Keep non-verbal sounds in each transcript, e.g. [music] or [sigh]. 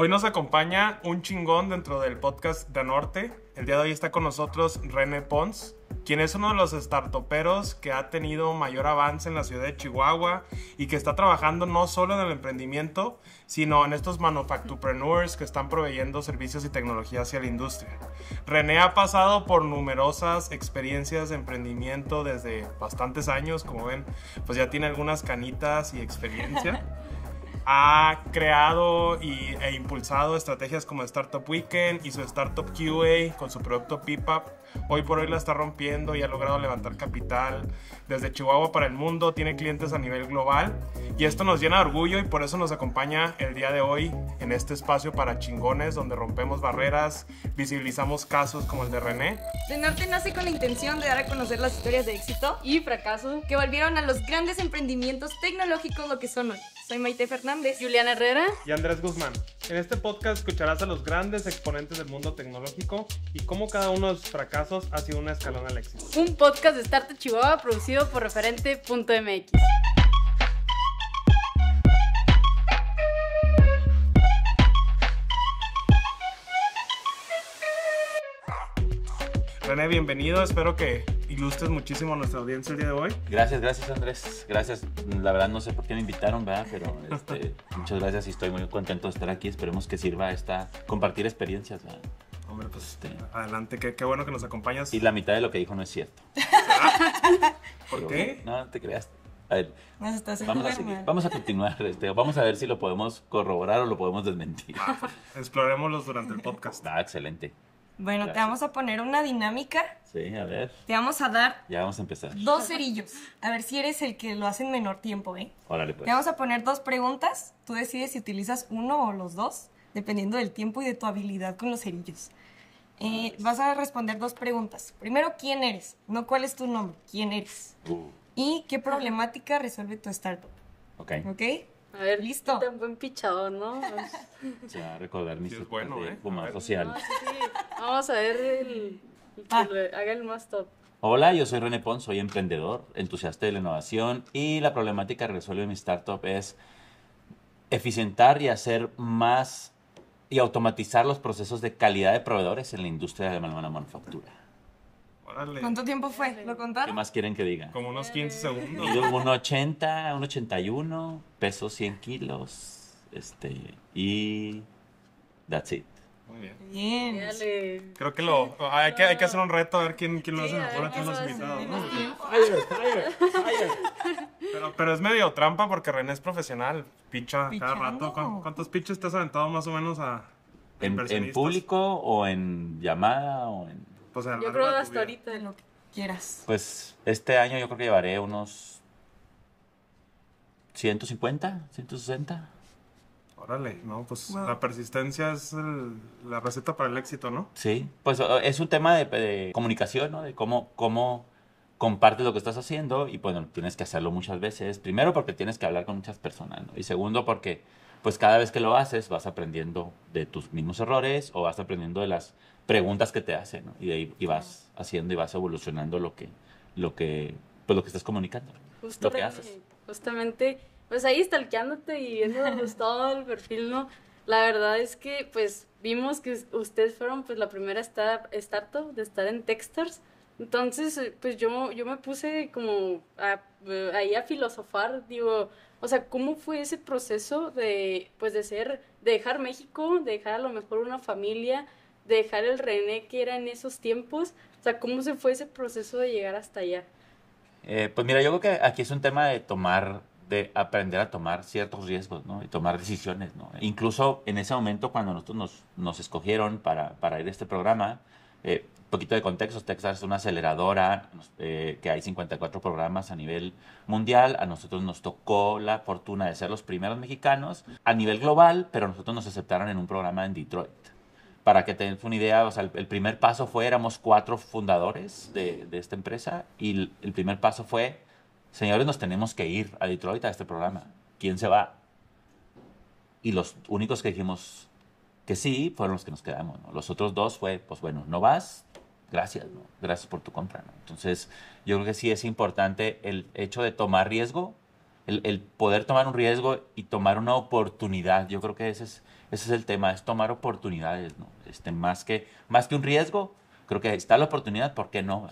Hoy nos acompaña un chingón dentro del podcast de Norte. El día de hoy está con nosotros René Pons, quien es uno de los startuperos que ha tenido mayor avance en la ciudad de Chihuahua y que está trabajando no solo en el emprendimiento, sino en estos manufactupreneurs que están proveyendo servicios y tecnología hacia la industria. René ha pasado por numerosas experiencias de emprendimiento desde bastantes años, como ven, pues ya tiene algunas canitas y experiencia. [laughs] ha creado y, e impulsado estrategias como Startup Weekend y su Startup QA con su producto PIPAP. Hoy por hoy la está rompiendo y ha logrado levantar capital desde Chihuahua para el mundo, tiene clientes a nivel global y esto nos llena de orgullo y por eso nos acompaña el día de hoy en este espacio para chingones donde rompemos barreras, visibilizamos casos como el de René. Denarte nace con la intención de dar a conocer las historias de éxito y fracaso que volvieron a los grandes emprendimientos tecnológicos lo que son hoy. Soy Maite Fernández, Juliana Herrera y Andrés Guzmán. En este podcast escucharás a los grandes exponentes del mundo tecnológico y cómo cada uno de sus fracasos ha sido una escalón al éxito. Un podcast de Startup Chihuahua producido por referente.mx. René, bienvenido. Espero que ilustres muchísimo a nuestra audiencia el día de hoy. Gracias, gracias Andrés. Gracias. La verdad no sé por qué me invitaron, ¿verdad? Pero [laughs] este, muchas gracias y estoy muy contento de estar aquí. Esperemos que sirva esta compartir experiencias, ¿verdad? Hombre, pues este. adelante, qué, bueno que nos acompañas. Y la mitad de lo que dijo no es cierto. [laughs] Ah, ¿Por qué? No, no te creas. A ver, vamos, a seguir, vamos, a continuar, este, vamos a ver si lo podemos corroborar o lo podemos desmentir. Ah, pues, Explorémoslos durante el podcast. ah, [laughs] excelente. Bueno, te vamos a poner una dinámica. Sí, a ver. Te vamos a dar. Ya vamos a empezar. Dos cerillos. A ver si eres el que lo hace en menor tiempo, ¿eh? Órale, pues. Te vamos a poner dos preguntas. Tú decides si utilizas uno o los dos, dependiendo del tiempo y de tu habilidad con los cerillos. Eh, vas a responder dos preguntas. Primero, ¿quién eres? No cuál es tu nombre, ¿quién eres? Uh. Y qué problemática resuelve tu startup. Ok. Ok. A ver, listo. Tan buen pichador, ¿no? [laughs] ya recordar mis bueno, de ¿eh? social. Vamos a ver el, ah. haga el más top. Hola, yo soy René Pons, soy emprendedor, entusiasta de la innovación y la problemática que resuelve mi startup es eficientar y hacer más y automatizar los procesos de calidad de proveedores en la industria de la manufactura. ¿Cuánto tiempo fue? ¿Lo contaron? ¿Qué más quieren que diga? Como unos 15 eh. segundos. 181. un 80, un 81, peso 100 kilos, este, y that's it. Muy bien. Bien. Dale. Creo que lo. Hay que, hay que hacer un reto a ver quién, quién lo hace mejor entre los invitados. Pero, es medio trampa porque René es profesional. Picha cada rato. ¿Cuántos piches te has aventado más o menos a. en público o en llamada o en.? yo creo hasta ahorita en lo que quieras. Pues este año yo creo que llevaré unos 150, 160. Órale, no, pues la persistencia es la receta para el éxito, ¿no? Sí, pues es un tema de, comunicación, ¿no? De cómo, cómo compartes lo que estás haciendo y bueno, tienes que hacerlo muchas veces. Primero porque tienes que hablar con muchas personas, ¿no? Y segundo porque pues cada vez que lo haces vas aprendiendo de tus mismos errores o vas aprendiendo de las preguntas que te hacen ¿no? y, ahí, y vas haciendo y vas evolucionando lo que, lo que, pues lo que estás comunicando, lo que haces. Justamente, pues ahí stalkeándote y eso todo el perfil, ¿no? La verdad es que, pues, vimos que ustedes fueron, pues, la primera startup de estar en Texters. Entonces, pues, yo, yo me puse como eh, ahí a filosofar, digo, o sea, ¿cómo fue ese proceso de, pues, de ser, dejar México, de dejar a lo mejor una familia, de dejar el René que era en esos tiempos? O sea, ¿cómo se fue ese proceso de llegar hasta allá? Eh, pues mira, yo creo que aquí es un tema de tomar, de aprender a tomar ciertos riesgos, ¿no? Y tomar decisiones, ¿no? Incluso en ese momento cuando nosotros nos, nos escogieron para, para ir a este programa, eh, poquito de contexto, Texas es una aceleradora eh, que hay 54 programas a nivel mundial. A nosotros nos tocó la fortuna de ser los primeros mexicanos a nivel global, pero nosotros nos aceptaron en un programa en Detroit. Para que tengas una idea, el, primer paso fue, éramos cuatro fundadores de, esta empresa y el, primer paso fue, señores, nos tenemos que ir a Detroit a este programa. ¿Quién se va? Y los únicos que dijimos que sí fueron los que nos quedamos. Los otros dos fue, pues bueno, no vas, gracias, ¿no? Gracias por tu compra, ¿no? Entonces, yo creo que sí es importante el hecho de tomar riesgo, el, poder tomar un riesgo y tomar una oportunidad. Yo creo que ese es, ese es el tema, es tomar oportunidades, ¿no? Este, más, que, más que un riesgo, creo que está la oportunidad, ¿por qué no?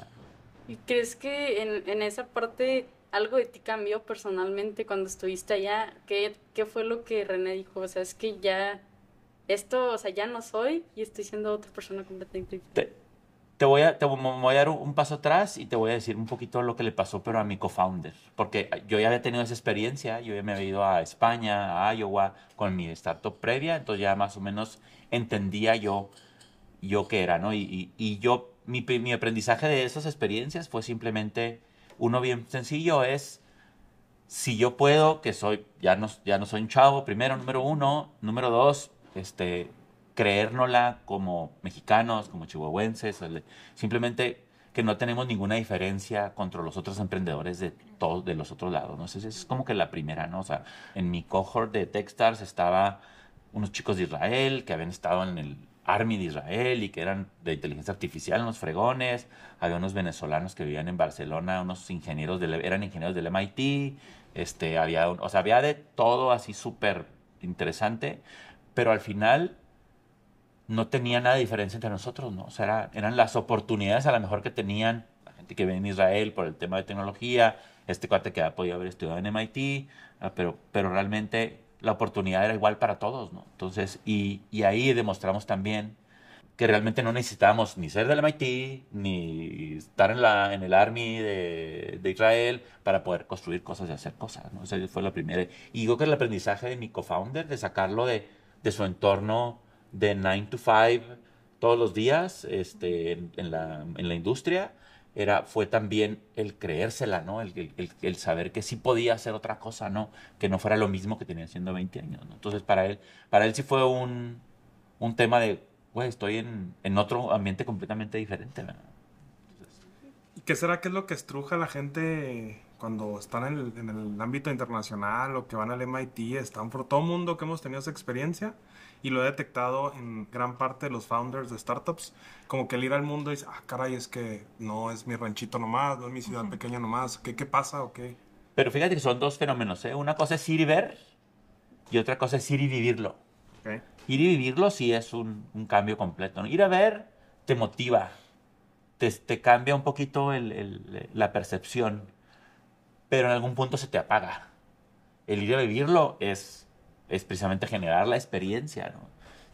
¿Y crees que en, esa parte algo de ti cambió personalmente cuando estuviste allá? ¿Qué, ¿Qué fue lo que René dijo? O sea, es que ya esto, o sea, ya no soy y estoy siendo otra persona completamente diferente te voy a, voy a dar un paso atrás y te voy a decir un poquito lo que le pasó, pero a mi co-founder, porque yo ya había tenido esa experiencia, yo ya me había ido a España, a Iowa, con mi startup previa, entonces ya más o menos entendía yo, yo qué era, ¿no? Y, yo, mi, mi aprendizaje de esas experiencias fue simplemente, uno bien sencillo es, si yo puedo, que soy, ya no, ya no soy un chavo, primero, número uno, número dos, este, creérnosla como mexicanos, como chihuahuenses, simplemente que no tenemos ninguna diferencia contra los otros emprendedores de todos de los otros lados. ¿no? es como que la primera, ¿no? O sea, en mi cohort de Techstars estaba unos chicos de Israel que habían estado en el Army de Israel y que eran de inteligencia artificial, unos fregones. Había unos venezolanos que vivían en Barcelona, unos ingenieros del, eran ingenieros del MIT. Este, había, o sea, había de todo así súper interesante, pero al final no tenía nada de diferencia entre nosotros, ¿no? O sea, eran las oportunidades a lo mejor que tenían la gente que vive en Israel por el tema de tecnología, este cuate que podido haber estudiado en MIT, ah, pero, realmente la oportunidad era igual para todos, ¿no? Entonces, y, ahí demostramos también que realmente no necesitábamos ni ser del MIT, ni estar en, la, en el Army de, Israel para poder construir cosas y hacer cosas, ¿no? fue la primera. Y digo que el aprendizaje de mi co-founder, de sacarlo de su entorno de 9 to 5 todos los días este, en, la, en la industria, era, fue también el creérsela, ¿no? El, el, el, saber que sí podía hacer otra cosa, ¿no? Que no fuera lo mismo que tenía haciendo 20 años, Entonces, para él, para él sí fue un, un tema de, güey, estoy en, en, otro ambiente completamente diferente, ¿Y ¿Qué será que es lo que estruja a la gente cuando están en el, en el ámbito internacional o que van al MIT, están por todo mundo que hemos tenido esa experiencia? y lo he detectado en gran parte de los founders de startups, como que el ir al mundo y dice, ah, caray, es que no es mi ranchito nomás, no es mi ciudad pequeña nomás, ¿qué, qué pasa o qué? Pero fíjate que son dos fenómenos, ¿eh? Una cosa es ir y ver y otra cosa es ir y vivirlo. Ir y vivirlo sí es un, cambio completo. Ir a ver te motiva, te, te cambia un poquito el, la percepción, pero en algún punto se te apaga. El ir a vivirlo es es precisamente generar la experiencia, ¿no?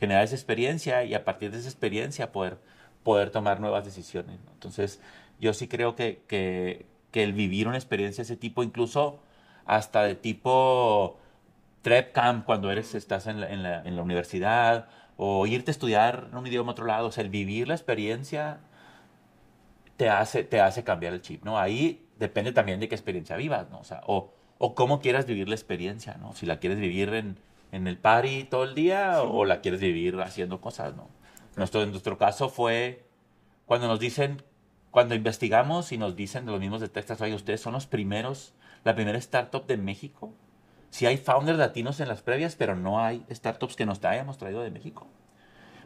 Generar esa experiencia y a partir de esa experiencia poder, poder tomar nuevas decisiones, Entonces, yo sí creo que, que, el vivir una experiencia de ese tipo, incluso hasta de tipo trep camp cuando eres, estás en la, universidad, o irte a estudiar en un idioma a otro lado, o sea, el vivir la experiencia te hace, te hace cambiar el chip, ¿no? Ahí depende también de qué experiencia vivas, ¿no? O sea, o o cómo quieras vivir la experiencia, ¿no? Si la quieres vivir en, el party todo el día o la quieres vivir haciendo cosas, ¿no? Nuestro, en nuestro caso fue cuando nos dicen, cuando investigamos y nos dicen de los mismos de Texas, oye, ustedes son los primeros, la primera startup de México. Si hay founders latinos en las previas, pero no hay startups que nos hayamos traído de México.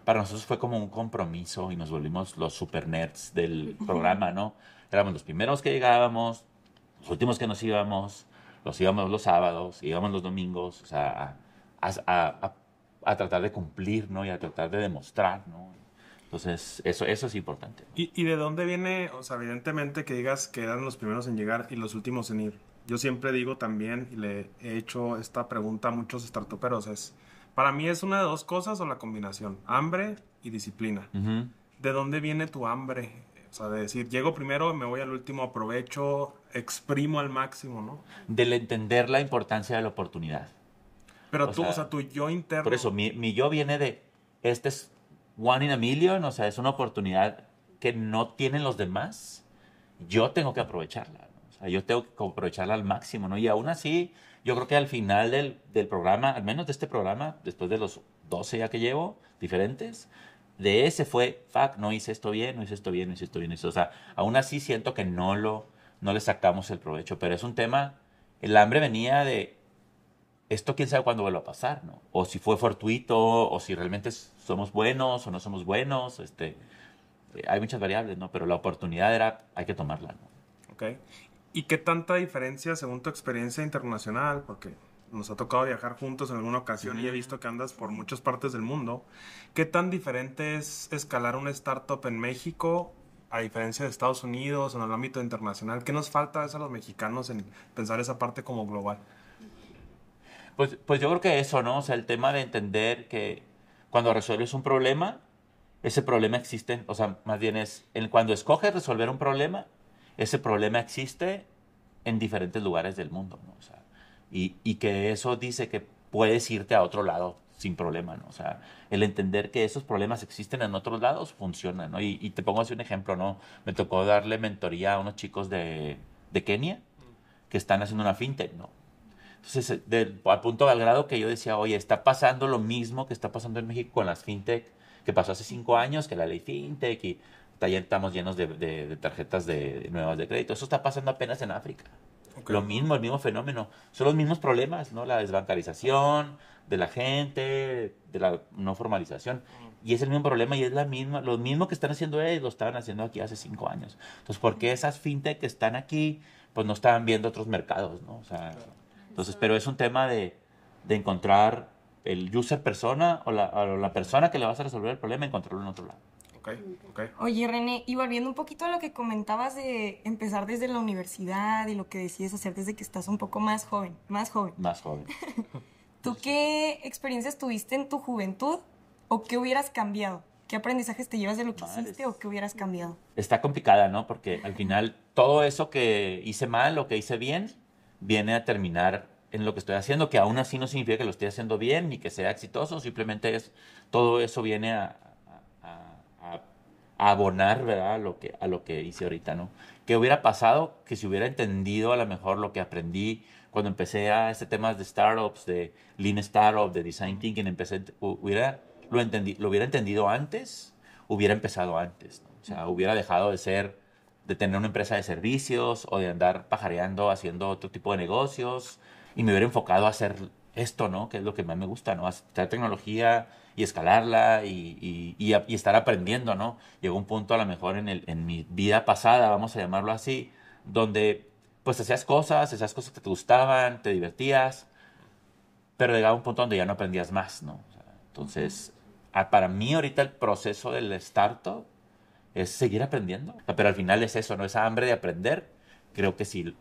Para nosotros fue como un compromiso y nos volvimos los super nerds del programa, ¿no? Éramos los primeros que llegábamos, los últimos que nos íbamos, los íbamos los sábados, íbamos los domingos, o sea, a, a, a, a tratar de cumplir, ¿no? Y a tratar de demostrar, ¿no? Entonces, eso, eso es importante. ¿Y, ¿Y, de dónde viene, o sea, evidentemente que digas que eran los primeros en llegar y los últimos en ir? Yo siempre digo también, y le he hecho esta pregunta a muchos startuperos, es, para mí es una de dos cosas o la combinación, hambre y disciplina. ¿De dónde viene tu hambre o sea, de decir, llego primero, me voy al último, aprovecho, exprimo al máximo, ¿no? Del entender la importancia de la oportunidad. Pero tú, o sea, tu yo interno. Por eso, mi, yo viene de, este es one in a million, o sea, es una oportunidad que no tienen los demás. Yo tengo que aprovecharla, o sea, yo tengo que aprovecharla al máximo, ¿no? Y aún así, yo creo que al final del, del programa, al menos de este programa, después de los 12 ya que llevo, diferentes, de ese fue, fuck, no hice esto bien, no hice esto bien, no hice esto bien. O sea, aún así siento que no, lo, no le sacamos el provecho, pero es un tema, el hambre venía de, esto quién sabe cuándo vuelva a pasar, ¿no? O si fue fortuito, o si realmente somos buenos o no somos buenos, este, eh, hay muchas variables, ¿no? Pero la oportunidad era, hay que tomarla, ¿no? Ok. ¿Y qué tanta diferencia según tu experiencia internacional? Porque nos ha tocado viajar juntos en alguna ocasión y he visto que andas por muchas partes del mundo. ¿Qué tan diferente es escalar una startup en México a diferencia de Estados Unidos o en el ámbito internacional? ¿Qué nos falta a los mexicanos en pensar esa parte como global? Pues, pues yo creo que eso, ¿no? O sea, el tema de entender que cuando resuelves un problema, ese problema existe. O sea, más bien es, cuando escoges resolver un problema, ese problema existe en diferentes lugares del mundo, ¿no? O sea, y, y que eso dice que puedes irte a otro lado sin problema, ¿no? O sea, el entender que esos problemas existen en otros lados funciona, ¿no? Y, te pongo así un ejemplo, ¿no? Me tocó darle mentoría a unos chicos de, de Kenia que están haciendo una fintech, ¿no? Entonces, eh, al punto al grado que yo decía, oye, está pasando lo mismo que está pasando en México con las fintech, que pasó hace cinco años, que la ley fintech y ya estamos llenos de, de, de tarjetas de, nuevas de crédito. Eso está pasando apenas en África. Lo mismo, el mismo fenómeno. Son los mismos problemas, ¿no? La desbancarización de la gente, de la no formalización. Mm. Y es el mismo problema y es la misma, lo mismo que están haciendo ellos, eh, lo estaban haciendo aquí hace cinco años. Entonces, ¿por qué esas fintech que están aquí, pues no estaban viendo otros mercados, ¿no? O sea, entonces, pero es un tema de, encontrar el user persona o la, la persona que le vas a resolver el problema, encontrarlo en otro lado. Oye, René, y volviendo un poquito a lo que comentabas de empezar desde la universidad y lo que decides hacer desde que estás un poco más joven, más joven. Más joven. [laughs] ¿Tú qué experiencias tuviste en tu juventud o qué hubieras cambiado? ¿Qué aprendizajes te llevas de lo que hiciste o qué hubieras cambiado? Está complicada, ¿no? Porque al final todo eso que hice mal o que hice bien viene a terminar en lo que estoy haciendo, que aún así no significa que lo estoy haciendo bien ni que sea exitoso, simplemente es todo eso viene a, abonar, ¿verdad? A lo, que, a lo que hice ahorita, ¿no? ¿Qué hubiera pasado que si hubiera entendido a lo mejor lo que aprendí cuando empecé a este tema de startups, de Lean Startup, de Design Thinking, empecé, hubiera, lo, entendí, lo hubiera entendido antes, hubiera empezado antes, O sea, hubiera dejado de ser, de tener una empresa de servicios o de andar pajareando, haciendo otro tipo de negocios y me hubiera enfocado a hacer esto, ¿no? Que es lo que más me gusta, ¿no? Hacer tecnología, y escalarla y, estar aprendiendo, ¿no? Llegó un punto a lo mejor en, mi vida pasada, vamos a llamarlo así, donde pues hacías cosas, hacías cosas que te gustaban, te divertías, pero llegaba un punto donde ya no aprendías más, ¿no? entonces, para mí ahorita el proceso del startup es seguir aprendiendo, pero al final es eso, ¿no? Esa hambre de aprender, creo que sí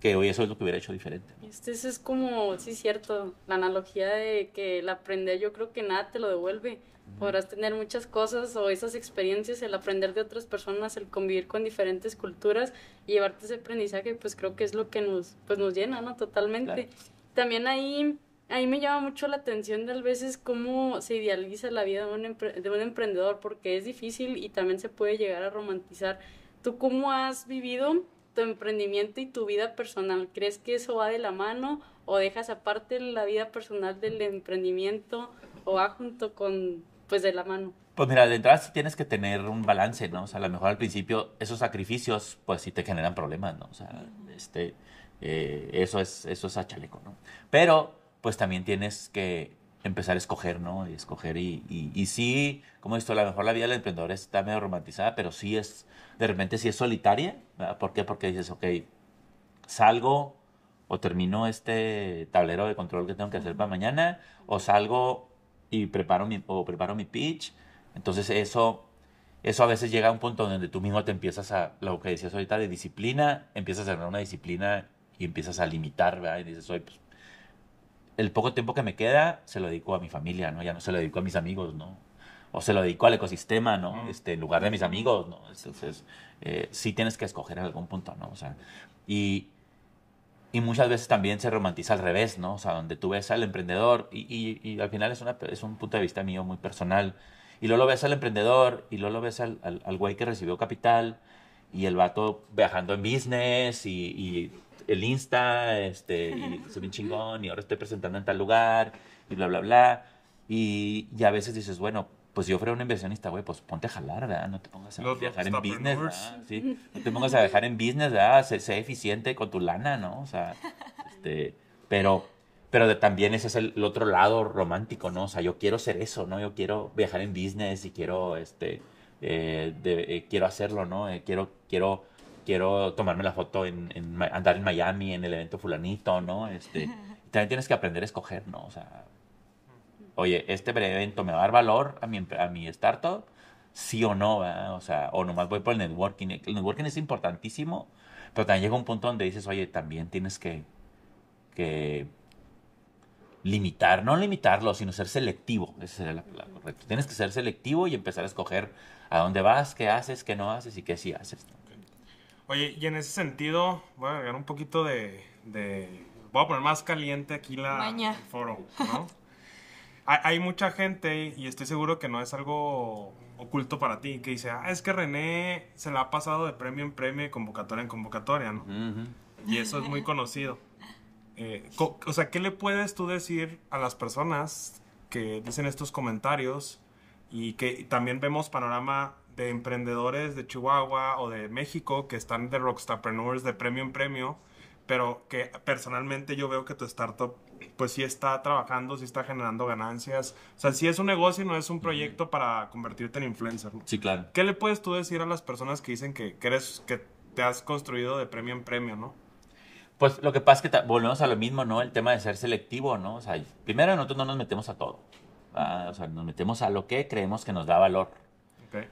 que hoy eso es lo que hubiera hecho diferente. Este, es como, sí, cierto, la analogía de que el aprender yo creo que nada te lo devuelve. Podrás tener muchas cosas o esas experiencias, el aprender de otras personas, el convivir con diferentes culturas y llevarte ese aprendizaje, pues creo que es lo que nos, pues, nos llena, ¿no? Totalmente. También ahí, ahí me llama mucho la atención de a veces cómo se idealiza la vida de un, de un emprendedor, porque es difícil y también se puede llegar a romantizar. ¿Tú cómo has vivido emprendimiento y tu vida personal? ¿Crees que eso va de la mano o dejas aparte la vida personal del emprendimiento o va junto con, pues, de la mano? Pues mira, de entrada sí tienes que tener un balance, ¿no? O sea, a lo mejor al principio esos sacrificios, pues sí te generan problemas, ¿no? O sea, este, eh, eso, es, eso es a chaleco, ¿no? Pero, pues también tienes que empezar a escoger, ¿no? Y escoger y, y, sí, como esto, a lo mejor la vida del emprendedor está medio romantizada, pero sí es, de repente sí es solitaria, ¿verdad? ¿Por qué? Porque dices, ok, salgo o termino este tablero de control que tengo que hacer para mañana, o salgo y preparo mi, o preparo mi pitch. Entonces eso, eso a veces llega a un punto donde tú mismo te empiezas a, lo que decías ahorita de disciplina, empiezas a tener una disciplina y empiezas a limitar, ¿verdad? Y dices, oye, pues el poco tiempo que me queda se lo dedico a mi familia, ¿no? Ya no se lo dedico a mis amigos, ¿no? O se lo dedico al ecosistema, ¿no? Mm. Este, en lugar de mis amigos, ¿no? Entonces, eh, sí tienes que escoger en algún punto, ¿no? O sea, y, y muchas veces también se romantiza al revés, ¿no? O sea, donde tú ves al emprendedor y, y, al final es, una, es un punto de vista mío muy personal. Y luego lo ves al emprendedor y luego lo ves al, al, güey que recibió capital y el vato viajando en business y el Insta, este, y [laughs] soy un chingón, y ahora estoy presentando en tal lugar, y bla, bla, bla. Y, a veces dices, bueno, pues si yo fuera un inversionista, güey, pues ponte a jalar, ¿verdad? No te pongas a [laughs] viajar en business, ¿verdad? No te pongas a viajar en business, ¿verdad? Sé, eficiente con tu lana, ¿no? O sea, este, pero, pero también ese es el, otro lado romántico, ¿no? O sea, yo quiero ser eso, ¿no? Yo quiero viajar en business y quiero, este, eh, eh, quiero hacerlo, ¿no? Eh, quiero, quiero quiero tomarme la foto en, andar en Miami, en el evento fulanito, ¿no? Este, [laughs] también tienes que aprender a escoger, ¿no? O sea, oye, este evento me va a dar valor a mi, a mi startup, sí o no, ¿verdad? O sea, o nomás voy por el networking. El networking es importantísimo, pero también llega un punto donde dices, oye, también tienes que, que limitar, no limitarlo, sino ser selectivo. Esa sería la palabra correcta. Tienes que ser selectivo y empezar a escoger a dónde vas, qué haces, qué no haces y qué sí haces. ¿no? Oye, y en ese sentido, voy a agregar un poquito de, de voy a poner más caliente aquí la, el foro, ¿no? [laughs] hay, mucha gente, y estoy seguro que no es algo oculto para ti, que dice, ah, es que René se la ha pasado de premio en premio convocatoria en convocatoria, ¿no? Y eso es muy conocido. Eh, o sea, ¿qué le puedes tú decir a las personas que dicen estos comentarios y que también vemos panorama de emprendedores de Chihuahua o de México que están de rockstarpreneurs de premio en premio, pero que personalmente yo veo que tu startup pues sí está trabajando, sí está generando ganancias. O sea, si es un negocio y no es un proyecto para convertirte en influencer. Sí, claro. ¿Qué le puedes tú decir a las personas que dicen que, crees que te has construido de premio en premio, no? Pues lo que pasa es que volvemos a lo mismo, ¿no? El tema de ser selectivo, ¿no? O sea, primero nosotros no nos metemos a todo. O sea, nos metemos a lo que creemos que nos da valor. Okay.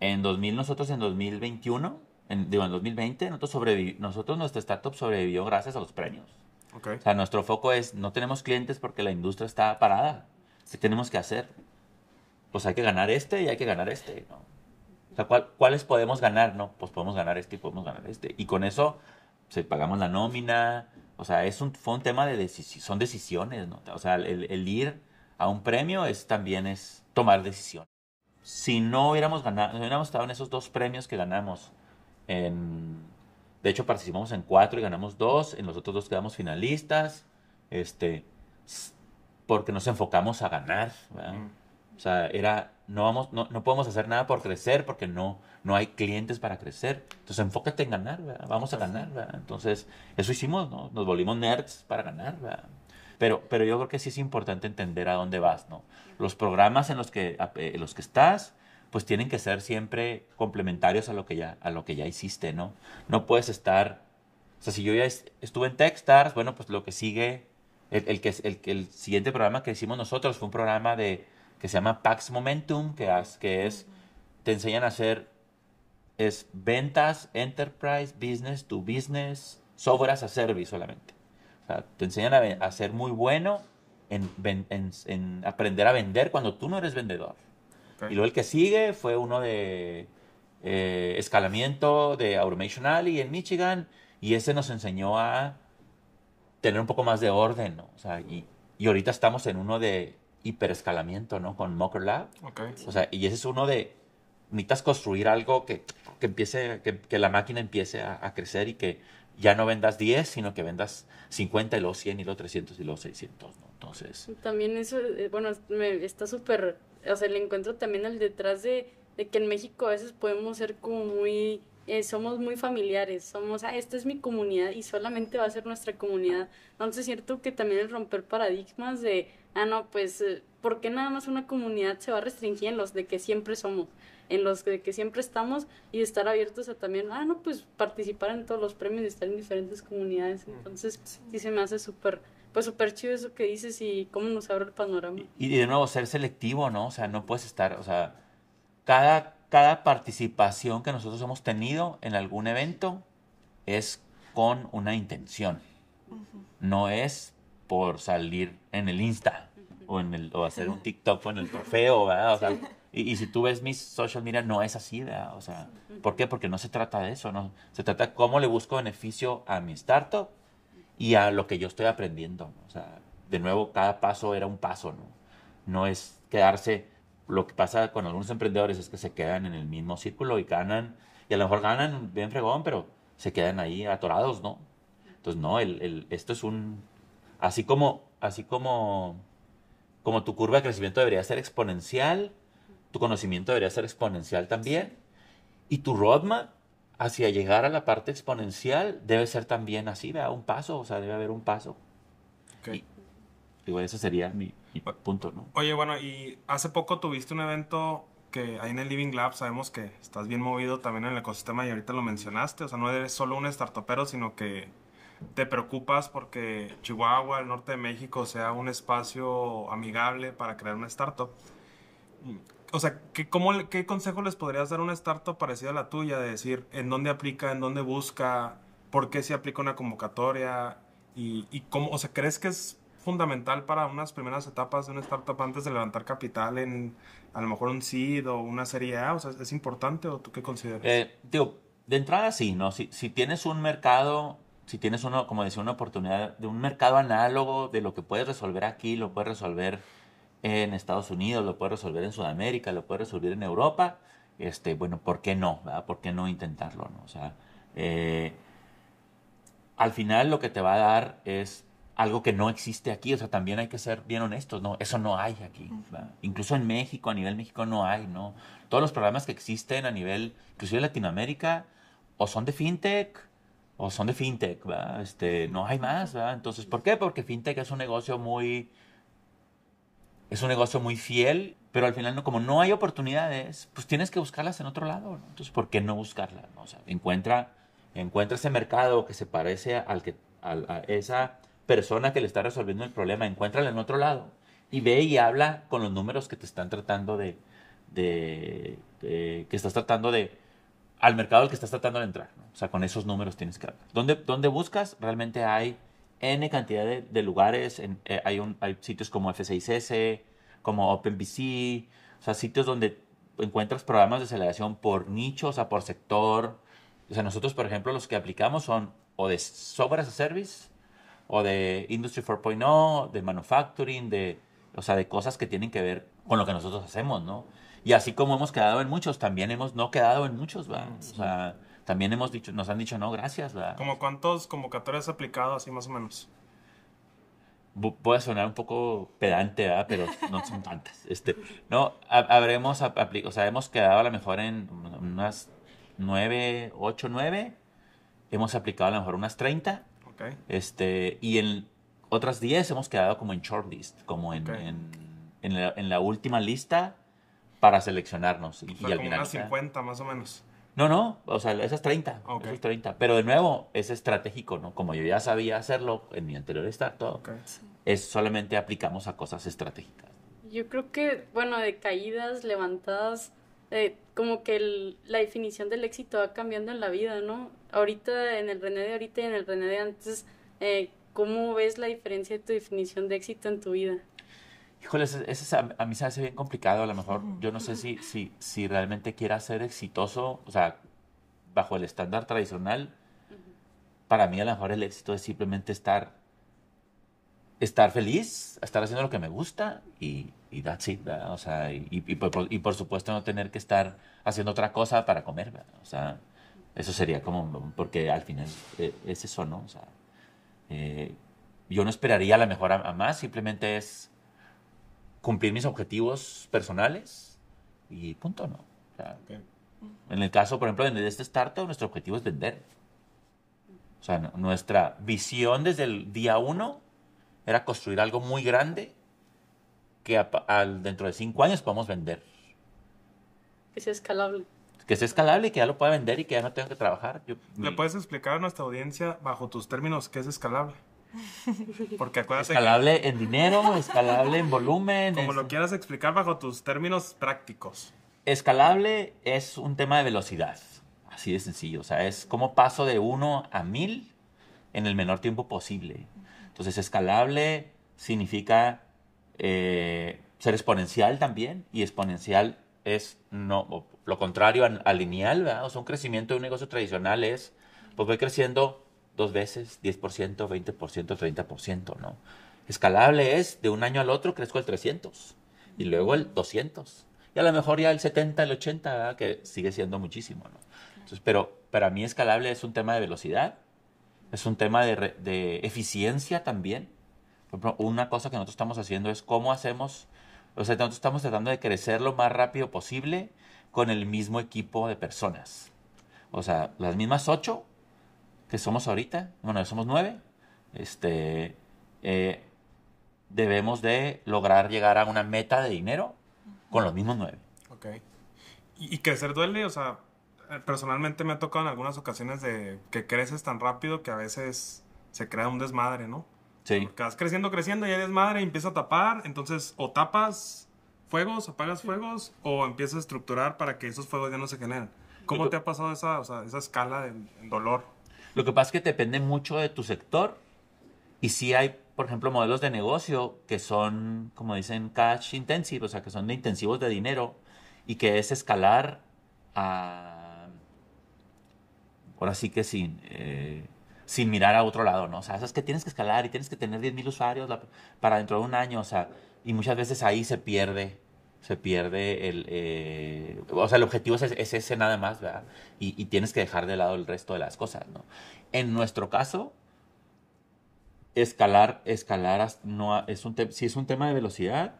En 2000, nosotros en 2021, en, digo, en 2020, nosotros, nosotros nuestra startup sobrevivió gracias a los premios. O sea, nuestro foco es, no tenemos clientes porque la industria está parada. ¿Qué tenemos que hacer? Pues hay que ganar este y hay que ganar este, ¿no? O sea, ¿cuáles podemos ganar? No, pues podemos ganar este y podemos ganar este. Y con eso, se pagamos la nómina. O sea, es un, fue un tema de decisiones, son decisiones, ¿no? O sea, el, el ir a un premio es también es tomar decisiones si no hubiéramos ganado, no hubiéramos estado en esos dos premios que ganamos. En, de hecho, participamos en cuatro y ganamos dos. En los otros dos quedamos finalistas. Este, porque nos enfocamos a ganar. O sea, era, no, vamos, no, no, podemos hacer nada por crecer porque no, no hay clientes para crecer. Entonces, enfócate en ganar, vamos a ganar. ¿verdad? Entonces, eso hicimos, ¿no? Nos volvimos nerds para ganar. ¿verdad? Pero, yo creo que sí es importante entender a dónde vas, ¿no? Los programas en los que, eh, los que estás, pues tienen que ser siempre complementarios a lo que ya, a lo que ya hiciste, ¿no? No puedes estar, o sea, si yo ya estuve en Techstars, bueno, pues lo que sigue, el, el, que, el, siguiente programa que hicimos nosotros fue un programa de, que se llama Pax Momentum, que, que es, te enseñan a hacer, es ventas, enterprise, business to business, software as a service solamente te enseñan a, ser muy bueno en, en, aprender a vender cuando tú no eres vendedor. Y luego el que sigue fue uno de eh, escalamiento de Automation Alley en Michigan y ese nos enseñó a tener un poco más de orden, O sea, y, y ahorita estamos en uno de hiperescalamiento, ¿no? Con Mocker Lab. O sea, y ese es uno de necesitas construir algo que, que empiece, que, la máquina empiece a crecer y que ya no vendas 10, sino que vendas 50 y los 100 y los 300 y los 600, ¿no? Entonces... También eso, eh, bueno, me, está súper, o sea, le encuentro también al detrás de, de, que en México a veces podemos ser como muy, eh, somos muy familiares, somos, ah, esta es mi comunidad y solamente va a ser nuestra comunidad. Entonces es cierto que también el romper paradigmas de, ah, no, pues, eh, ¿por qué nada más una comunidad se va a restringir en los de que siempre somos? en los que, siempre estamos y estar abiertos a también, ah, no, pues participar en todos los premios y estar en diferentes comunidades. Mm. Entonces, pues, sí se me hace súper pues súper chido eso que dices y cómo nos abre el panorama. Y, de nuevo, ser selectivo, ¿no? O sea, no puedes estar, o sea, cada, cada participación que nosotros hemos tenido en algún evento es con una intención. No es por salir en el Insta o, en el, o hacer un [laughs] TikTok o en el trofeo, ¿verdad? O sea, y, si tú ves mis social media, no es así, O sea, ¿por qué? Porque no se trata de eso, ¿no? Se trata de cómo le busco beneficio a mi startup y a lo que yo estoy aprendiendo. O sea, de nuevo, cada paso era un paso, ¿no? No es quedarse... Lo que pasa con algunos emprendedores es que se quedan en el mismo círculo y ganan, y a lo mejor ganan bien fregón, pero se quedan ahí atorados, ¿no? Entonces, no, el, el, esto es un... Así como, así como, como tu curva de crecimiento debería ser exponencial, tu conocimiento debería ser exponencial también. Y tu roadmap hacia llegar a la parte exponencial debe ser también así, vea, un paso, o sea, debe haber un paso. Y, ese sería mi, punto, ¿no? Oye, bueno, y hace poco tuviste un evento que ahí en el Living Lab sabemos que estás bien movido también en el ecosistema y ahorita lo mencionaste, o sea, no eres solo un startupero, sino que te preocupas porque Chihuahua, el norte de México, sea un espacio amigable para crear una startup o sea, ¿qué, cómo, ¿qué consejo les podrías dar a una startup parecida a la tuya? De decir, ¿en dónde aplica? ¿En dónde busca? ¿Por qué se aplica una convocatoria? Y, cómo, o sea, ¿crees que es fundamental para unas primeras etapas de una startup antes de levantar capital en a lo mejor un seed o una serie A? O sea, ¿es importante o tú qué consideras? Eh, de entrada sí, ¿no? Si, si tienes un mercado, si tienes uno, como decía, una oportunidad de un mercado análogo de lo que puedes resolver aquí, lo puedes resolver en Estados Unidos, lo puede resolver en Sudamérica, lo puede resolver en Europa, este, bueno, ¿por qué no? ¿Por qué no intentarlo? No? O sea, eh, al final lo que te va a dar es algo que no existe aquí, o sea, también hay que ser bien honestos, ¿no? Eso no hay aquí. Incluso en México, a nivel México no hay, ¿no? Todos los programas que existen a nivel, inclusive Latinoamérica, o son de fintech, o son de fintech, Este, no hay más, ¿verdad? Entonces, ¿por qué? Porque fintech es un negocio muy es un negocio muy fiel, pero al final, no, como no hay oportunidades, pues tienes que buscarlas en otro lado. Entonces, ¿por qué no buscarlas? encuentra, encuentra ese mercado que se parece al que, a, esa persona que le está resolviendo el problema, encuéntrala en otro lado y ve y habla con los números que te están tratando de, que estás tratando de, al mercado al que estás tratando de entrar. ¿no? O sea, con esos números tienes que hablar. ¿Dónde, dónde buscas? Realmente hay N cantidad de, lugares. Eh, hay, sitios como F6S, como OpenBC, o sea, sitios donde encuentras programas de aceleración por nichos o sea, por sector. O sea, nosotros, por ejemplo, los que aplicamos son o de software as a service, o de Industry 4.0, de manufacturing, de, o sea, de cosas que tienen que ver con lo que nosotros hacemos, ¿no? Y así como hemos quedado en muchos, también hemos no quedado en muchos, ¿va? Mm, o sea, también hemos dicho, nos han dicho no, gracias. ¿verdad? ¿Como cuántos convocatorias has aplicado así más o menos? Voy a sonar un poco pedante, ¿verdad? pero no son tantas. Este, no, habremos aplicado, o sea, hemos quedado a lo mejor en unas nueve, ocho, nueve. Hemos aplicado a lo mejor unas 30. Este, y en otras diez hemos quedado como en shortlist, como en, en, la, última lista para seleccionarnos. y, al como final, unas 50 más o menos. No, no, o sea, esas 30, 30. Pero de nuevo, es estratégico, ¿no? Como yo ya sabía hacerlo en mi anterior startup, es solamente aplicamos a cosas estratégicas. Yo creo que, bueno, de caídas, levantadas, eh, como que la definición del éxito va cambiando en la vida, ¿no? Ahorita, en el René de ahorita y en el René de antes, eh, ¿cómo ves la diferencia de tu definición de éxito en tu vida? híjole, a, mí se hace bien complicado. A lo mejor yo no sé si, si, si realmente quiera ser exitoso, o sea, bajo el estándar tradicional. Para mí, a lo mejor el éxito es simplemente estar, estar feliz, estar haciendo lo que me gusta y, y that's it, ¿verdad? O sea, y, por, y, por, supuesto no tener que estar haciendo otra cosa para comer, ¿verdad? O sea, eso sería como, porque al final eh, es eso, ¿no? O sea, eh, yo no esperaría a lo mejor a más, simplemente es cumplir mis objetivos personales y punto, ¿no? En el caso, por ejemplo, de este startup, nuestro objetivo es vender. O sea, nuestra visión desde el día uno era construir algo muy grande que dentro de cinco años podamos vender. Que sea escalable. Que sea escalable y que ya lo pueda vender y que ya no tenga que trabajar. ¿Le puedes explicar a nuestra audiencia bajo tus términos qué es escalable? [laughs] Porque Escalable en dinero, escalable en volumen. Como lo quieras explicar bajo tus términos prácticos. Escalable es un tema de velocidad. Así de sencillo. O sea, es como paso de 1 a 1000 en el menor tiempo posible. Entonces, escalable significa eh, ser exponencial también. Y exponencial es no, lo contrario a, lineal, ¿verdad? O sea, un crecimiento de un negocio tradicional es, pues voy creciendo dos veces, 10%, 20%, 30%, ¿no? Escalable es, de un año al otro crezco el 300 y luego el 200 y a lo mejor ya el 70, el 80, que sigue siendo muchísimo, ¿no? Entonces, pero para mí escalable es un tema de velocidad, es un tema de, de eficiencia también. Por ejemplo, una cosa que nosotros estamos haciendo es cómo hacemos, o sea, nosotros estamos tratando de crecer lo más rápido posible con el mismo equipo de personas. O sea, las mismas ocho, que somos ahorita, bueno, somos nueve, este, eh, debemos de lograr llegar a una meta de dinero con los mismos nueve. Ok. ¿Y, y crecer duele? O sea, eh, personalmente me ha tocado en algunas ocasiones de que creces tan rápido que a veces se crea un desmadre, ¿no? Sí. Porque vas creciendo, creciendo y hay desmadre y empieza a tapar, entonces o tapas fuegos, apagas fuegos o empiezas a estructurar para que esos fuegos ya no se generen. ¿Cómo te ha pasado esa, esa escala del dolor? Lo que pasa es que depende mucho de tu sector y si sí hay, por ejemplo, modelos de negocio que son, como dicen, cash intensive, o sea, que son de intensivos de dinero y que es escalar a... Ahora sí que sin, eh, sin mirar a otro lado, ¿no? O sea, es que tienes que escalar y tienes que tener 10.000 usuarios para dentro de un año, o sea, y muchas veces ahí se pierde se pierde el... Eh, o sea, el objetivo es, ese nada más, ¿verdad? Y, tienes que dejar de lado el resto de las cosas, ¿no? En nuestro caso, escalar, escalar no es un si es un tema de velocidad,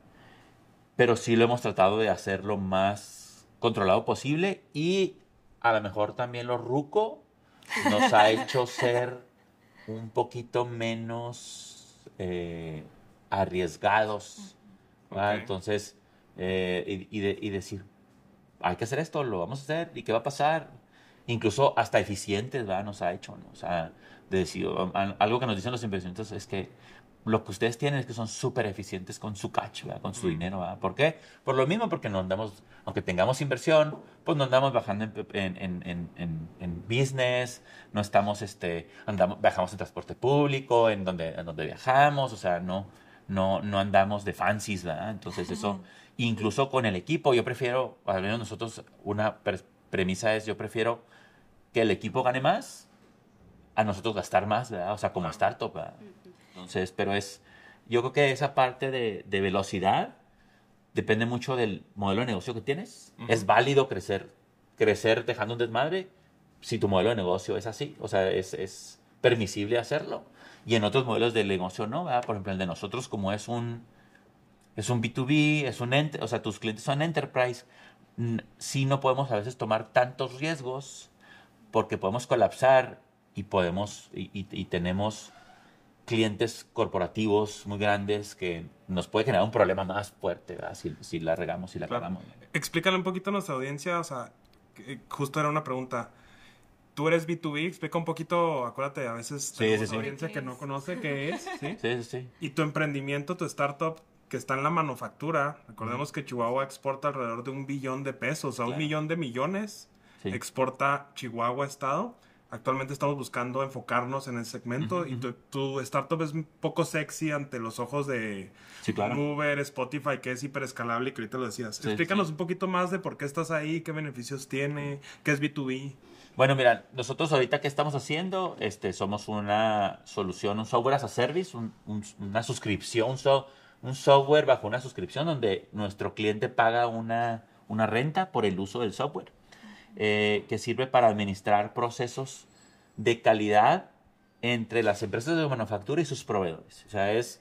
pero sí lo hemos tratado de hacer lo más controlado posible y a lo mejor también lo ruco nos ha hecho ser un poquito menos eh, arriesgados. Entonces, eh, y, decir, hay que hacer esto, lo vamos a hacer, ¿y qué va a pasar? Incluso hasta eficientes ¿verdad? nos ha hecho, o sea, algo que nos dicen los inversionistas es que lo que ustedes tienen es que son súper eficientes con su cash, ¿verdad? con su dinero. ¿verdad? ¿Por qué? Por lo mismo, porque no andamos, aunque tengamos inversión, pues no andamos bajando en, en, en, en, business, no estamos, este, andamos, bajamos en transporte público, en donde, donde viajamos, o sea, no, no, no andamos de fancies, ¿verdad? Entonces eso incluso con el equipo. Yo prefiero, al menos nosotros, una premisa es, yo prefiero que el equipo gane más a nosotros gastar más, ¿verdad? O sea, como startup. Entonces, pero es, yo creo que esa parte de, velocidad depende mucho del modelo de negocio que tienes. Es válido crecer, crecer dejando un desmadre si tu modelo de negocio es así, o sea, es, es permisible hacerlo. Y en otros modelos de negocio no, ¿verdad? Por ejemplo, el de nosotros, como es un es un B2B, es un ente, o sea, tus clientes son enterprise. Sí no podemos a veces tomar tantos riesgos porque podemos colapsar y podemos y, tenemos clientes corporativos muy grandes que nos puede generar un problema más fuerte ¿verdad? Si, si, la regamos, si la claro. Explícale un poquito a nuestra audiencia, o sea, eh, justo era una pregunta tú eres B2B, explica un poquito, acuérdate, a veces sí, audiencia que no conoce qué es, ¿sí? Sí, sí, Y tu emprendimiento, tu startup, que está en la manufactura. Recordemos que Chihuahua exporta alrededor de un billón de pesos, o sea, un millón de millones exporta Chihuahua Estado. Actualmente estamos buscando enfocarnos en el segmento y tu, startup es un poco sexy ante los ojos de Uber, Spotify, que es hiperescalable y que ahorita lo decías. Explícanos un poquito más de por qué estás ahí, qué beneficios tiene, qué es B2B. Bueno, mira, nosotros ahorita qué estamos haciendo, este, somos una solución, un software as a service, una suscripción, software un software bajo una suscripción donde nuestro cliente paga una, renta por el uso del software, eh, que sirve para administrar procesos de calidad entre las empresas de manufactura y sus proveedores. O sea, es,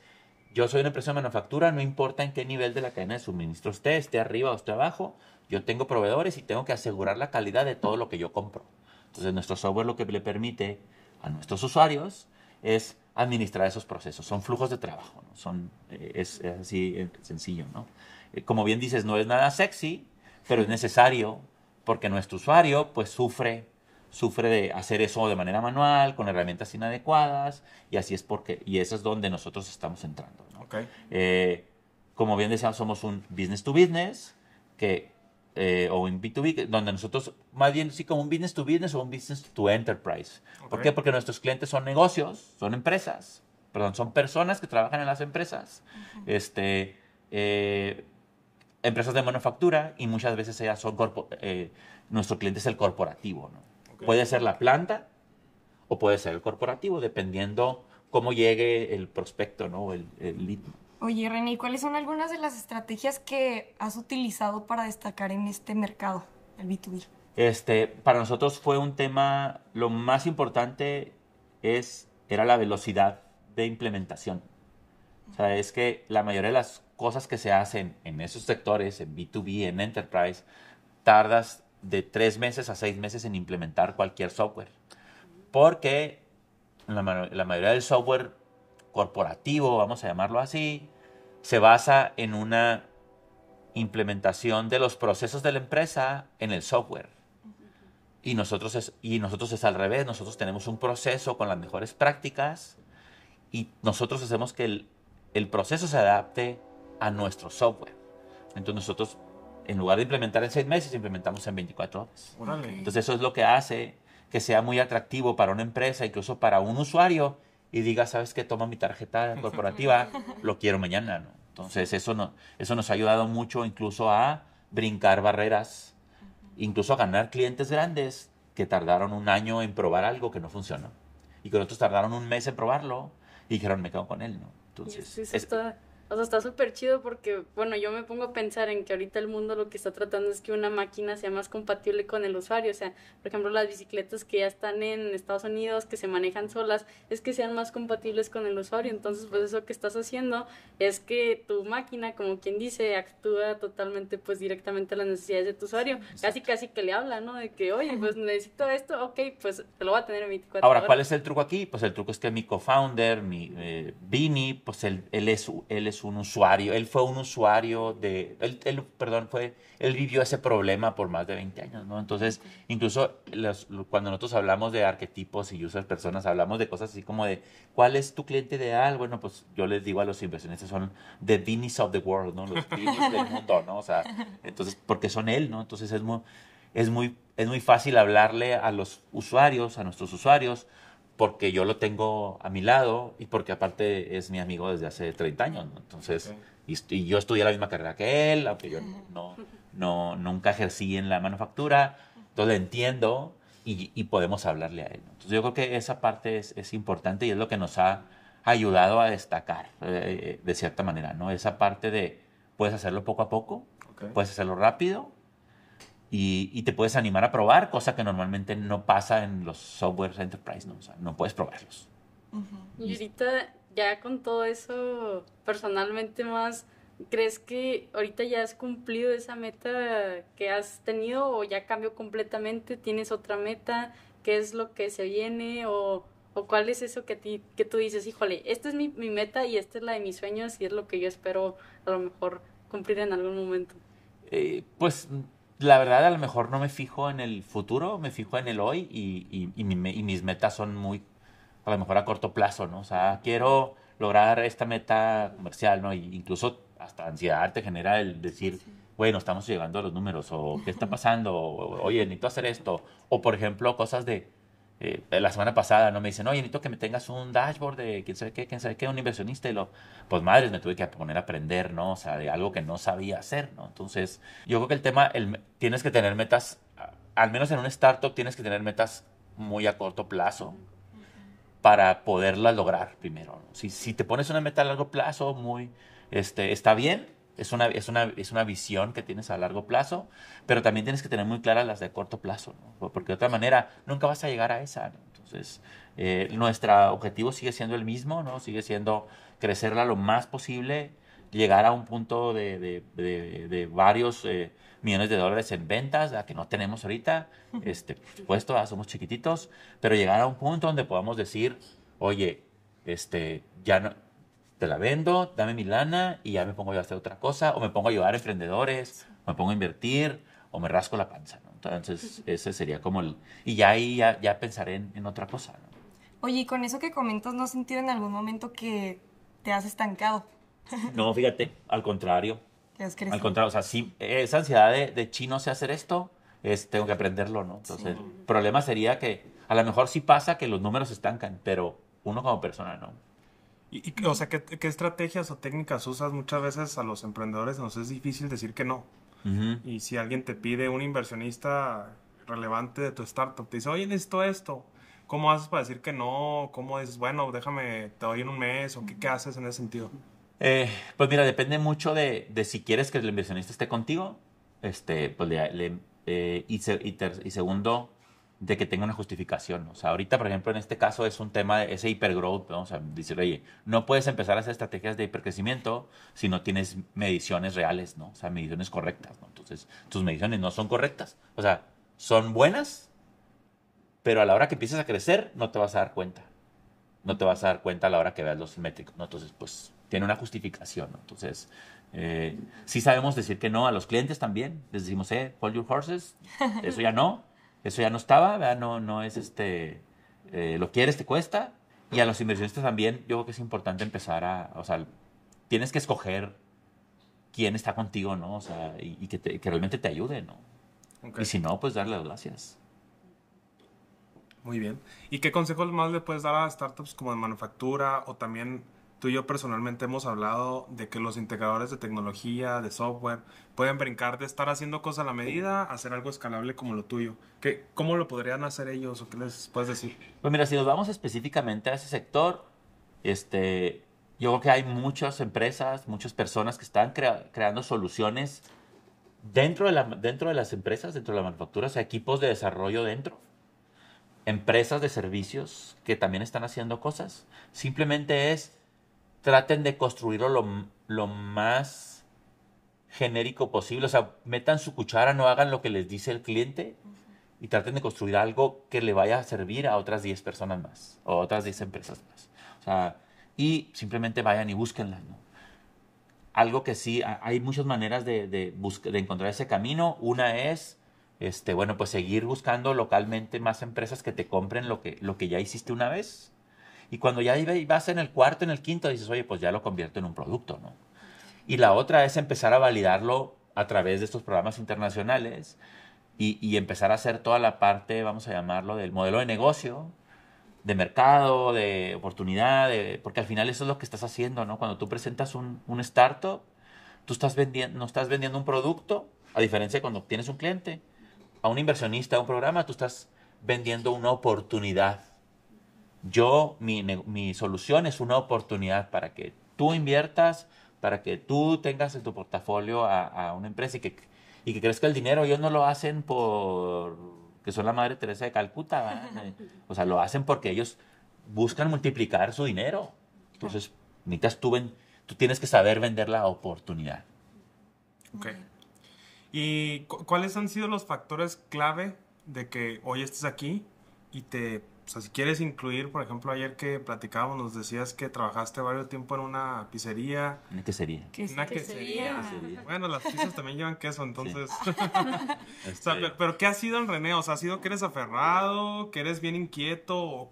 yo soy una empresa de manufactura, no importa en qué nivel de la cadena de suministro esté, esté arriba o esté abajo, yo tengo proveedores y tengo que asegurar la calidad de todo lo que yo compro. Entonces, nuestro software lo que le permite a nuestros usuarios es administrar esos procesos. Son flujos de trabajo, Son, eh, es, así eh, sencillo, eh, como bien dices, no es nada sexy, pero es necesario porque nuestro usuario pues sufre sufre de hacer eso de manera manual, con herramientas inadecuadas, y así es porque, y eso es donde nosotros estamos entrando. como bien decíamos, somos un business to business, que eh, o en B2B, donde nosotros, más bien sí como un business to business o un business to enterprise. ¿Por qué? Porque nuestros clientes son negocios, son empresas, perdón, son personas que trabajan en las empresas, este, eh, empresas de manufactura y muchas veces ellas son, eh, nuestro cliente es el corporativo, Puede ser la planta o puede ser el corporativo, dependiendo cómo llegue el prospecto, ¿no? El, el Oye, René, ¿cuáles son algunas de las estrategias que has utilizado para destacar en este mercado, el B2B? Este, para nosotros fue un tema, lo más importante es, era la velocidad de implementación. O sea, es que la mayoría de las cosas que se hacen en esos sectores, en B2B, en Enterprise, tardas de tres meses a seis meses en implementar cualquier software. Porque la mayoría del software corporativo, vamos a llamarlo así, se basa en una implementación de los procesos de la empresa en el software. Y nosotros es, y nosotros es al revés, nosotros tenemos un proceso con las mejores prácticas y nosotros hacemos que el, proceso se adapte a nuestro software. Entonces nosotros, en lugar de implementar en seis meses, implementamos en 24 horas. Entonces eso es lo que hace que sea muy atractivo para una empresa, incluso para un usuario, y diga, ¿sabes qué? Toma mi tarjeta corporativa, lo quiero mañana, ¿no? Entonces, eso, no, eso nos ha ayudado mucho incluso a brincar barreras, incluso a ganar clientes grandes que tardaron un año en probar algo que no funcionó y que otros tardaron un mes en probarlo y dijeron, me quedo con él, ¿no? Entonces, sí, es, o sea, está súper chido porque, bueno, yo me pongo a pensar en que ahorita el mundo lo que está tratando es que una máquina sea más compatible con el usuario. O sea, por ejemplo, las bicicletas que ya están en Estados Unidos, que se manejan solas, es que sean más compatibles con el usuario. Entonces, pues eso que estás haciendo es que tu máquina, como quien dice, actúa totalmente, pues directamente a las necesidades de tu usuario. Casi, casi que le habla, ¿no? De que, oye, pues [laughs] necesito esto, ok, pues te lo voy a tener en 24 Ahora, ¿cuál es el truco aquí? Pues el truco es que mi co-founder, mi eh, Vini, pues él, él es, él un usuario, él fue un usuario de, él, él, perdón, fue, él vivió ese problema por más de 20 años, ¿no? Entonces, incluso cuando nosotros hablamos de arquetipos y usas personas, hablamos de cosas así como de, ¿cuál es tu cliente ideal? Bueno, pues yo les digo a los inversionistas, son the dinners of the world, ¿no? Los dinners del [laughs] mundo, ¿no? O sea, entonces, porque son él, ¿no? Entonces es muy, es muy, es muy fácil hablarle a los usuarios, a nuestros usuarios, porque yo lo tengo a mi lado y porque aparte es mi amigo desde hace 30 años, Entonces, y, yo estudié la misma carrera que él, aunque yo no, no, nunca ejercí en la manufactura, entonces le entiendo y, podemos hablarle a él. Entonces yo creo que esa parte es, importante y es lo que nos ha ayudado a destacar eh, de cierta manera, ¿no? Esa parte de, puedes hacerlo poco a poco, puedes hacerlo rápido y, te puedes animar a probar, cosa que normalmente no pasa en los softwares enterprise, ¿no? no puedes probarlos. Y ahorita ya con todo eso, personalmente más, ¿crees que ahorita ya has cumplido esa meta que has tenido o ya cambió completamente? ¿Tienes otra meta? ¿Qué es lo que se viene? ¿O, o cuál es eso que, ti, que tú dices, híjole, esta es mi, mi meta y esta es la de mis sueños y es lo que yo espero a lo mejor cumplir en algún momento? Eh, pues la verdad, a lo mejor no me fijo en el futuro, me fijo en el hoy y, mis metas son muy, a lo mejor a corto plazo, ¿no? O sea, quiero lograr esta meta comercial, ¿no? Y incluso hasta ansiedad te genera el decir, bueno, estamos llegando a los números, o qué está [laughs] pasando, o, oye, necesito hacer esto, o por ejemplo, cosas de, eh, la semana pasada no me dicen, oye, necesito que me tengas un dashboard de quién sabe qué, quién sabe qué, un inversionista. Y lo, pues madres, me tuve que poner a aprender, ¿no? O sea, de algo que no sabía hacer, ¿no? Entonces, yo creo que el tema, el, tienes que tener metas, al menos en un startup tienes que tener metas muy a corto plazo para poderlas lograr primero. Si, si te pones una meta a largo plazo, muy, este, está bien, es una, es, una, es una visión que tienes a largo plazo, pero también tienes que tener muy claras las de corto plazo, porque de otra manera nunca vas a llegar a esa. Entonces, eh, nuestro objetivo sigue siendo el mismo, ¿no? sigue siendo crecerla lo más posible, llegar a un punto de, de, varios eh, millones de dólares en ventas, la que no tenemos ahorita, este, puesto, ah, somos chiquititos, pero llegar a un punto donde podamos decir, oye, este, ya no, te la vendo, dame mi lana y ya me pongo yo a hacer otra cosa, o me pongo a ayudar a emprendedores, me pongo a invertir, o me rasco la panza, ¿no? Entonces, ese sería como el... Y ya ahí ya, pensaré en, otra cosa, Oye, y con eso que comentas, ¿no has sentido en algún momento que te has estancado? [laughs] No, fíjate, al contrario. ¿Te has crecido? Al contrario, o sea, sí, esa ansiedad de, de chino sé hacer esto, es, tengo que aprenderlo, ¿no? Entonces, el problema sería que a lo mejor sí pasa que los números estancan, pero uno como persona no o sea, ¿qué, estrategias o técnicas usas? Muchas veces a los emprendedores nos es difícil decir que no. Y si alguien te pide, un inversionista relevante de tu startup, te dice, oye, necesito esto. ¿Cómo haces para decir que no? ¿Cómo dices, bueno, déjame, te doy en un mes? ¿O qué, haces en ese sentido? Eh, pues mira, depende mucho de, si quieres que el inversionista esté contigo. Este, pues le, eh, y segundo, de que tenga una justificación. O sea, ahorita, por ejemplo, en este caso es un tema de ese hipergrowth, ¿no? O sea, dice, oye, no puedes empezar a hacer estrategias de hipercrecimiento si no tienes mediciones reales, ¿no? O sea, mediciones correctas, ¿no? Entonces, tus mediciones no son correctas. O sea, son buenas, pero a la hora que empieces a crecer no te vas a dar cuenta. No te vas a dar cuenta a la hora que veas los métricos, ¿no? Entonces, pues, tiene una justificación, ¿no? Entonces, eh, sí sabemos decir que no a los clientes también. Les decimos, eh, hold your horses, [laughs] eso ya no. Eso ya no estaba, ¿verdad? No, no es este, eh, lo quieres, te cuesta. Y a los inversionistas también, yo creo que es importante empezar a, o sea, tienes que escoger quién está contigo, ¿no? O sea, y, que, realmente te ayude, ¿no? Y si no, pues darle las gracias. Muy bien. ¿Y qué consejos más le puedes dar a startups como de manufactura o también Tú y yo personalmente hemos hablado de que los integradores de tecnología, de software, pueden brincar de estar haciendo cosas a la medida hacer algo escalable como lo tuyo. ¿Qué, ¿Cómo lo podrían hacer ellos o qué les puedes decir? Pues mira, si nos vamos específicamente a ese sector, este, yo creo que hay muchas empresas, muchas personas que están creando soluciones dentro de, la, dentro de las empresas, dentro de la manufactura, o sea, equipos de desarrollo dentro empresas de servicios que también están haciendo cosas. Simplemente es traten de construirlo lo, lo, más genérico posible. O sea, metan su cuchara, no hagan lo que les dice el cliente y traten de construir algo que le vaya a servir a otras 10 personas más o a otras 10 empresas más. O sea, y simplemente vayan y búsquenla, ¿no? Algo que sí, hay muchas maneras de, de, de encontrar ese camino. Una es este, bueno, pues seguir buscando localmente más empresas que te compren lo que, lo que ya hiciste una vez y cuando ya vas en el cuarto, en el quinto, dices, oye, pues ya lo convierto en un producto, ¿no? Y la otra es empezar a validarlo a través de estos programas internacionales y, empezar a hacer toda la parte, vamos a llamarlo, del modelo de negocio, de mercado, de oportunidad, porque al final eso es lo que estás haciendo, ¿no? Cuando tú presentas un, startup, tú estás vendiendo, no estás vendiendo un producto, a diferencia de cuando tienes un cliente, a un inversionista, a un programa, tú estás vendiendo una oportunidad yo, mi, solución es una oportunidad para que tú inviertas, para que tú tengas en tu portafolio a, una empresa y que, y que crezca el dinero. Ellos no lo hacen por que son la madre Teresa de Calcuta, [laughs] eh, o sea, lo hacen porque ellos buscan multiplicar su dinero. Entonces, necesitas tú, ven, tú tienes que saber vender la oportunidad. Ok. ¿Y cuáles han sido los factores clave de que hoy estés aquí y te o sea, si quieres incluir, por ejemplo, ayer que platicábamos, nos decías que trabajaste varios tiempo en una pizzería. Una quesería. Una quesería. Bueno, las pizzas también llevan queso, entonces. [laughs] Este pero, ¿qué ha sido en René? O sea, ¿ha sido que eres aferrado, que eres bien inquieto?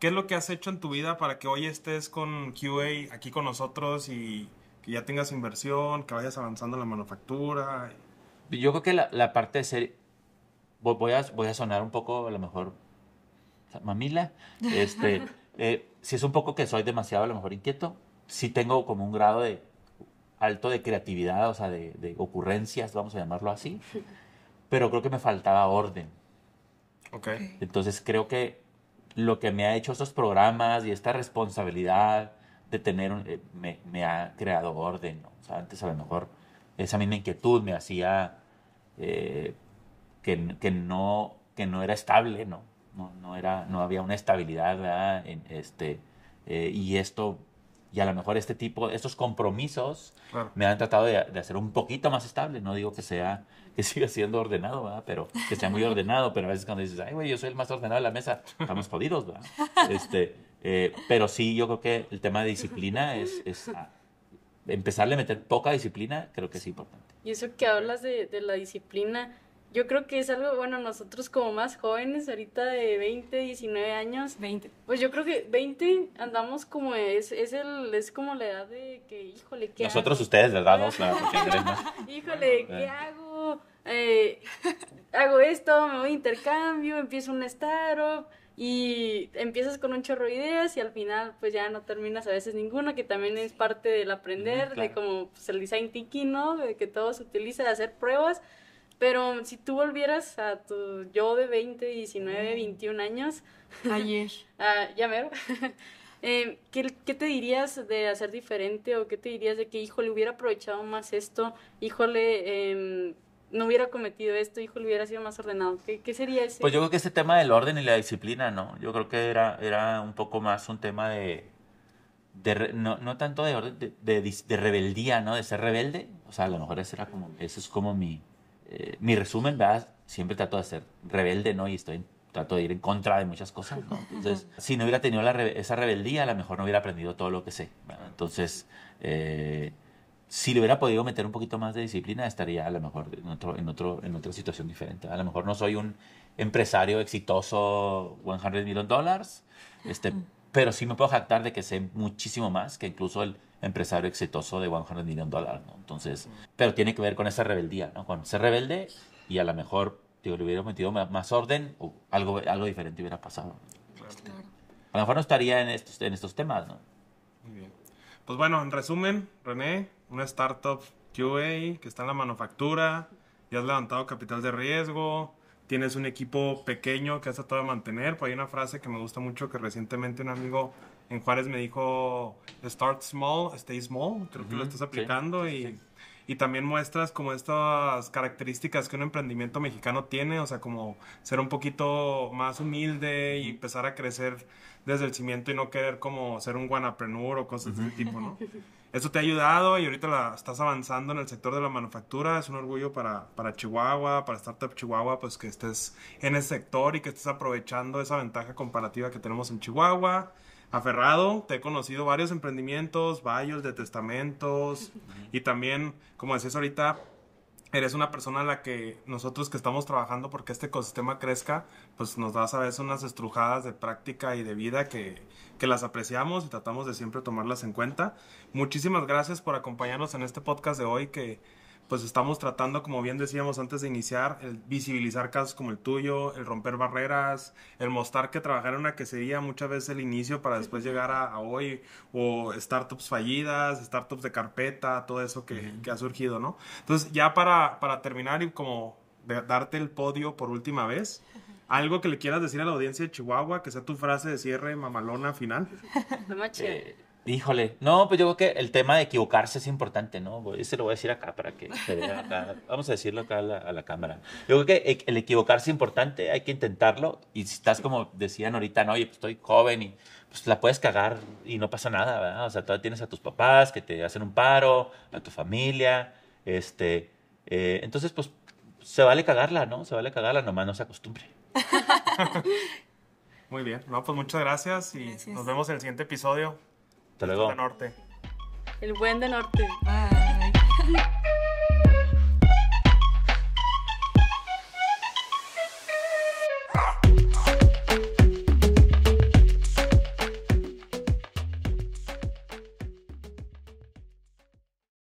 ¿Qué es lo que has hecho en tu vida para que hoy estés con QA aquí con nosotros y que ya tengas inversión, que vayas avanzando en la manufactura? Yo creo que la, parte de ser. voy a sonar un poco, a lo mejor mamila, este, [laughs] eh, si es un poco que soy demasiado a lo mejor inquieto, si tengo como un grado de alto de creatividad, o sea, de, ocurrencias, vamos a llamarlo así, pero creo que me faltaba orden. Okay. Entonces creo que lo que me ha hecho estos programas y esta responsabilidad de tener, eh, me, ha creado orden. O sea, antes a lo mejor esa misma inquietud me hacía eh, que, no, que no era estable, ¿no? no, era, no había una estabilidad, ¿verdad? En este, eh, y esto, y a lo mejor este tipo, estos compromisos me han tratado de, hacer un poquito más estable. No digo que sea, que [laughs] siga siendo ordenado, ¿verdad? Pero que sea muy ordenado, pero a veces cuando dices, ay, güey, yo soy el más ordenado de la mesa, estamos jodidos, ¿verdad? Este, eh, pero sí, yo creo que el tema de disciplina es, ah, empezarle a meter poca disciplina, creo que es importante. Y eso que hablas de, de la disciplina, yo creo que es algo, bueno, nosotros como más jóvenes, ahorita de 20, 19 años. 20. Pues yo creo que 20 andamos como, es, es, es como la edad de que, híjole, ¿qué Nosotros ustedes, ¿verdad? [laughs] híjole, ¿qué hago? Eh, hago esto, me voy a intercambio, empiezo un startup y empiezas con un chorro de ideas y al final pues ya no terminas a veces ninguna, que también es parte del aprender, de como pues, el design thinking, ¿no? De que todo se utiliza, de hacer pruebas pero si tú volvieras a tu yo de 20, 19, 21 años. [laughs] Ayer. Ah, ya mero. [laughs] Eh, ¿qué, te dirías de hacer diferente o qué te dirías de que, híjole, hubiera aprovechado más esto? Híjole, em, no hubiera cometido esto, hijo, le hubiera sido más ordenado. ¿Qué, sería ese? Pues yo creo que ese tema del orden y la disciplina, ¿no? Yo creo que era, era un poco más un tema de, no, tanto de orden, de, rebeldía, ¿no? De ser rebelde. O sea, a lo mejor era como, eso es como mi, eh, mi resumen, Siempre trato de ser rebelde, ¿no? Y estoy trato de ir en contra de muchas cosas, Entonces, [laughs] si no hubiera tenido la esa rebeldía, a lo mejor no hubiera aprendido todo lo que sé. Entonces, eh, si le hubiera podido meter un poquito más de disciplina, estaría a lo mejor en, en, otra situación diferente. A lo mejor no soy un empresario exitoso, 100 million dólares, este, pero sí me puedo jactar de que sé muchísimo más que incluso el empresario exitoso de 100 de dólares, ¿no? Entonces, pero tiene que ver con esa rebeldía, ¿no? Con ser rebelde y a lo mejor te le hubiera metido más orden o algo, algo diferente hubiera pasado. Este, a lo mejor no estaría en estos, en estos temas, ¿no? Muy bien. Pues bueno, en resumen, René, una startup QA que está en la manufactura, ya has levantado capital de riesgo, tienes un equipo pequeño que has tratado de mantener. Pues hay una frase que me gusta mucho que recientemente un amigo en Juárez me dijo, start small, stay small, creo que lo estás aplicando y, y, también muestras como estas características que un emprendimiento mexicano tiene, o sea, como ser un poquito más humilde y empezar a crecer desde el cimiento y no querer como ser un guanaprenur o cosas de ese tipo, ¿no? [laughs] Eso te ha ayudado y ahorita la, estás avanzando en el sector de la manufactura. Es un orgullo para, para Chihuahua, para Startup Chihuahua, pues que estés en ese sector y que estés aprovechando esa ventaja comparativa que tenemos en Chihuahua aferrado, te he conocido varios emprendimientos, varios de testamentos y también, como decías ahorita, eres una persona a la que nosotros que estamos trabajando porque este ecosistema crezca, pues nos das a veces unas estrujadas de práctica y de vida que, que las apreciamos y tratamos de siempre tomarlas en cuenta. Muchísimas gracias por acompañarnos en este podcast de hoy que pues estamos tratando, como bien decíamos antes de iniciar, el visibilizar casos como el tuyo, el romper barreras, el mostrar que trabajar en una sería muchas veces el inicio para después llegar a, hoy, o startups fallidas, startups de carpeta, todo eso que, ha surgido, ¿no? Entonces, ya para, para terminar y como darte el podio por última vez, algo que le quieras decir a la audiencia de Chihuahua, que sea tu frase de cierre mamalona final. [laughs] Híjole, no, pues yo creo que el tema de equivocarse es importante, ¿no? Se lo voy a decir acá para que [laughs] Vamos a decirlo acá a la, cámara. Yo creo que e, el equivocarse es importante, hay que intentarlo. Y si estás como decían ahorita, no, oye, pues estoy joven y pues la puedes cagar y no pasa nada, ¿verdad? O sea, todavía tienes a tus papás que te hacen un paro, a tu familia, este. Eh, entonces, pues se vale cagarla, ¿no? Se vale cagarla, nomás no se acostumbre. [laughs] Muy bien, no, pues muchas gracias y nos vemos en el siguiente episodio. Hasta luego. Norte. El buen de norte. Bye.